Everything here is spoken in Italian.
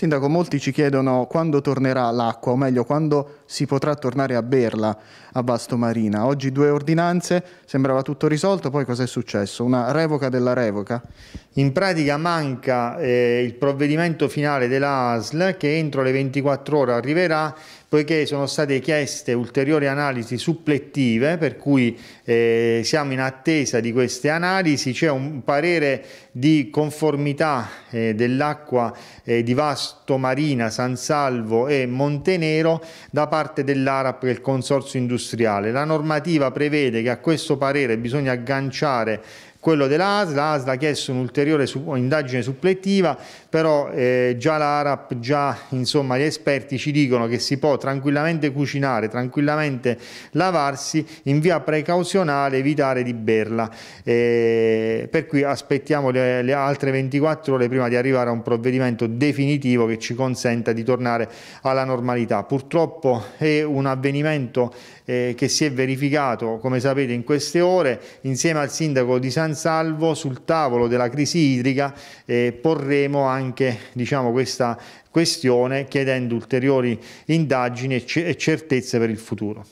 Sindaco, molti ci chiedono quando tornerà l'acqua, o meglio, quando si potrà tornare a berla a Bastomarina. Oggi due ordinanze, sembrava tutto risolto, poi cosa è successo? Una revoca della revoca? In pratica manca eh, il provvedimento finale della ASL che entro le 24 ore arriverà poiché sono state chieste ulteriori analisi supplettive, per cui eh, siamo in attesa di queste analisi, c'è un parere di conformità eh, dell'acqua eh, di Vasto Marina, San Salvo e Montenero da parte parte dell'ARAP che il consorzio industriale. La normativa prevede che a questo parere bisogna agganciare quello della ASL, ha chiesto un'ulteriore indagine supplettiva, però eh, già l'ARAP, già insomma, gli esperti ci dicono che si può tranquillamente cucinare, tranquillamente lavarsi, in via precauzionale evitare di berla, eh, per cui aspettiamo le, le, altre 24 ore prima di arrivare a un provvedimento definitivo che ci consenta di tornare alla normalità. Purtroppo è un avvenimento eh, che si è verificato, come sapete, in queste ore, insieme al sindaco di San Salvo sul tavolo della crisi idrica eh, porremo anche diciamo, questa questione chiedendo ulteriori indagini e certezze per il futuro.